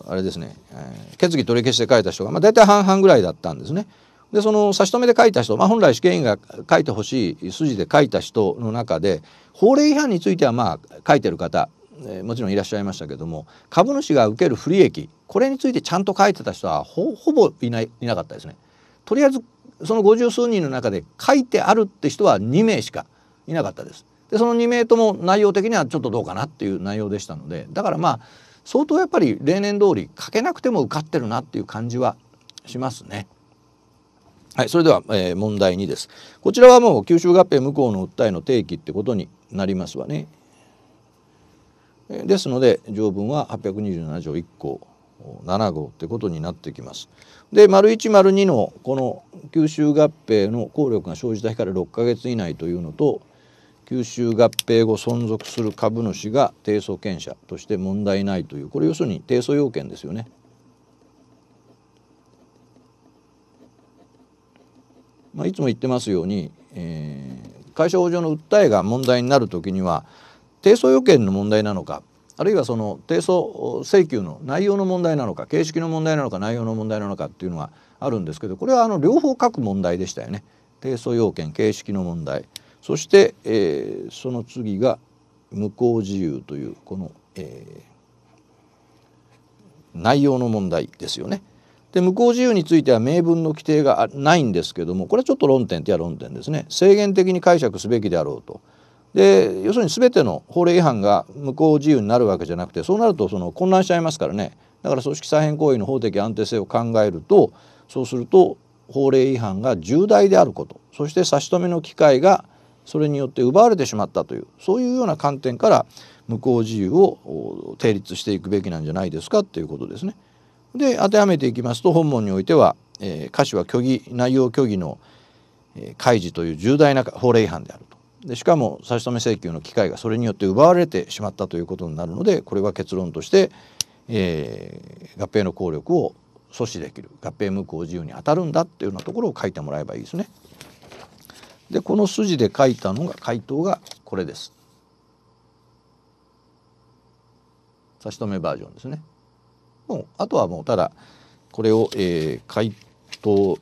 あれですね、えー、決議取り消して書いた人が、まあ、大体半々ぐらいだったんですね。でその差し止めで書いた人、まあ、本来試験員が書いてほしい筋で書いた人の中で法令違反についてはまあ書いてる方、えー、もちろんいらっしゃいましたけども株主が受ける不利益これについてちゃんと書いてた人はほぼいないいなかったですね。とりあえずその五十数人の中で書いてあるって人は2名しかいなかったです。でその2名とも内容的にはちょっとどうかなっていう内容でしたのでだからまあ相当やっぱり例年通り書けなくても受かってるなっていう感じはしますね。はい、それでは、えー、問題2です。こちらはもう九州合併無効の訴えの提起ってことになりますわね。ですので条文は827条1項7号ってことになってきます。で丸1丸2のこの九州合併の効力が生じた日から6ヶ月以内というのと九州合併後存続する株主が提訴権者として問題ないというこれ要するに提訴要件ですよね。まあ、いつも言ってますように、えー、会社法上の訴えが問題になる時には提訴要件の問題なのかあるいはその提訴請求の内容の問題なのか形式の問題なのか内容の問題なのかっていうのはあるんですけどこれはあの両方書く問題でしたよね提訴要件形式の問題そして、えー、その次が無効自由というこの、えー、内容の問題ですよね。で無効自由については明文の規定がないんですけどもこれはちょっと論点といや論点ですね制限的に解釈すべきであろうと。で要するに全ての法令違反が無効自由になるわけじゃなくてそうなるとその混乱しちゃいますからねだから組織再編行為の法的安定性を考えるとそうすると法令違反が重大であることそして差し止めの機会がそれによって奪われてしまったというそういうような観点から無効自由を定立していくべきなんじゃないですかっていうことですね。で当てはめていきますと本文においては、え歌詞は虚偽内容虚偽の、え開示という重大な法令違反であるとでしかも差し止め請求の機会がそれによって奪われてしまったということになるのでこれは結論として、えー、合併の効力を阻止できる合併無効自由に当たるんだっていうようなところを書いてもらえばいいですね。でこの筋で書いたのが回答がこれです。差し止めバージョンですね。もうあとはもうただこれを、えー、回答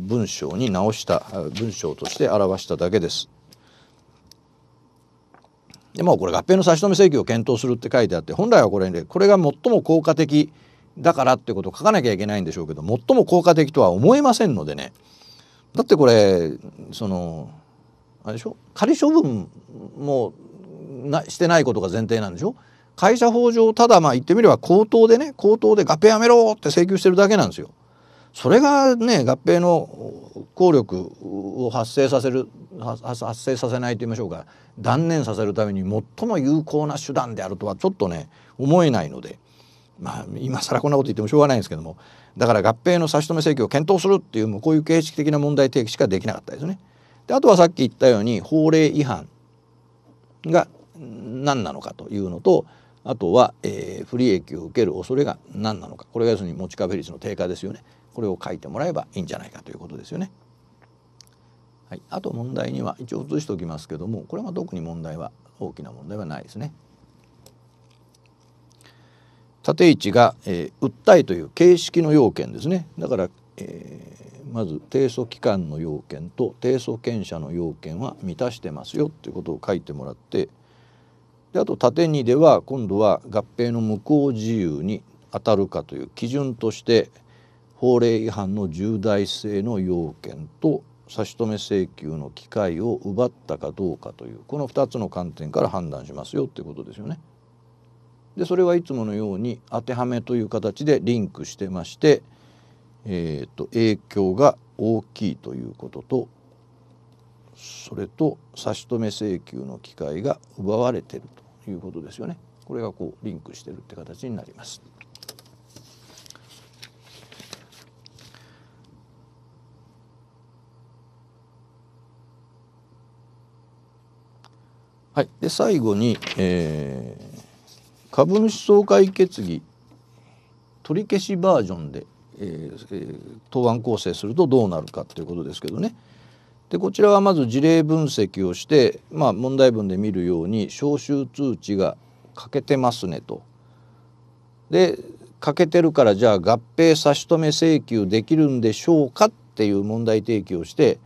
文章に直した文章として表しただけです。でもこれ合併の差し止め請求を検討するって書いてあって本来はこれで、ね、これが最も効果的だからってことを書かなきゃいけないんでしょうけど最も効果的とは思えませんのでねだってこれそのあれでしょ仮処分もなしてないことが前提なんでしょ会社法上ただまあ言ってみれば口頭でね口頭で合併やめろって請求してるだけなんですよ。それがね合併の効力を発生させる発生させないと言いましょうか断念させるために最も有効な手段であるとはちょっとね思えないのでまあ今更こんなこと言ってもしょうがないんですけどもだから合併の差し止め請求を検討するっていうもうこういう形式的な問題提起しかできなかったですね。であとはさっき言ったように法令違反が何なのかというのとあとは、えー、不利益を受ける恐れが何なのかこれが要するに持ち株率の低下ですよねこれを書いてもらえばいいんじゃないかということですよね。はい、あと問題には一応移しておきますけどもこれは特に問題は大きな問題はないですね。縦位置が、えー、訴えという形式の要件ですねだから、えー、まず提訴機関の要件と提訴権者の要件は満たしてますよということを書いてもらってであと縦にでは今度は合併の無効自由に当たるかという基準として法令違反の重大性の要件と差し止め請求の機会を奪ったかどうかというこの2つの観点から判断しますよということですよね。でそれはいつものように当てはめという形でリンクしてまして、えーと、と影響が大きいということとそれと差し止め請求の機会が奪われているということですよね。これがこうリンクしてるって形になります。はい、で最後に、えー、株主総会決議取り消しバージョンで、えーえー、答案構成するとどうなるかということですけどね、でこちらはまず事例分析をして、まあ、問題文で見るように招集通知が欠けてますねと。で欠けてるからじゃあ合併差し止め請求できるんでしょうかっていう問題提起をして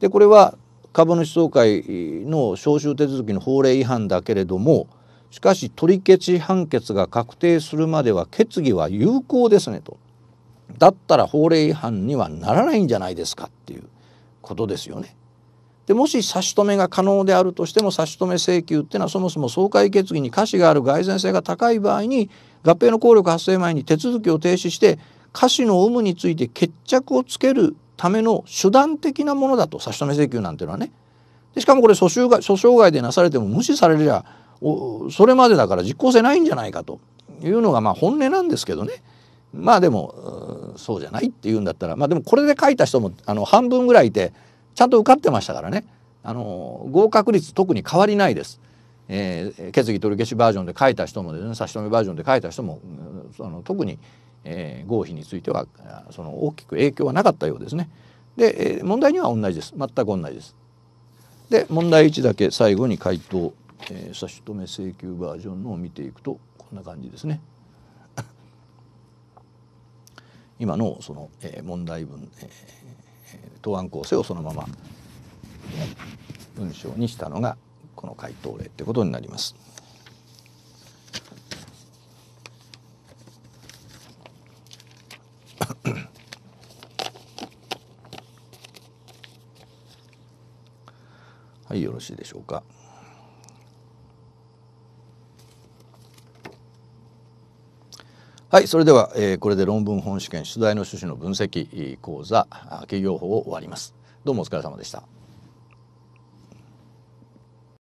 でこれは株主総会の招集手続きの法令違反だけれどもしかし取り消し判決が確定するまでは決議は有効ですねとだったら法令違反にはならないんじゃないですかっていうことですよね。でもし差し止めが可能であるとしても差し止め請求っていうのはそもそも総会決議に瑕疵がある蓋然性が高い場合に合併の効力発生前に手続きを停止して瑕疵の有無について決着をつけるための手段的なものだと差し止め請求なんていうのはね。でしかもこれ訴訟が訴訟外でなされても無視されりゃそれまでだから実効性ないんじゃないかというのがまあ本音なんですけどね。まあでもそうじゃないっていうんだったらまあでもこれで書いた人もあの半分ぐらいいてちゃんと受かってましたからねあの合格率特に変わりないです。えー、決議取り消しバージョンで書いた人も差し止めバージョンで書いた人もその特に、えー、合否についてはその大きく影響はなかったようですね。で、えー、問題には同じです全く同じです。で問題1だけ最後に回答、えー、差し止め請求バージョンのを見ていくとこんな感じですね。今のその、問題文、答案構成をそのまま文章にしたのがこの回答例ってことになります。はい、よろしいでしょうか。はいそれでは、えー、これで論文本試験出題の趣旨の分析講座企業法を終わりますどうもお疲れ様でした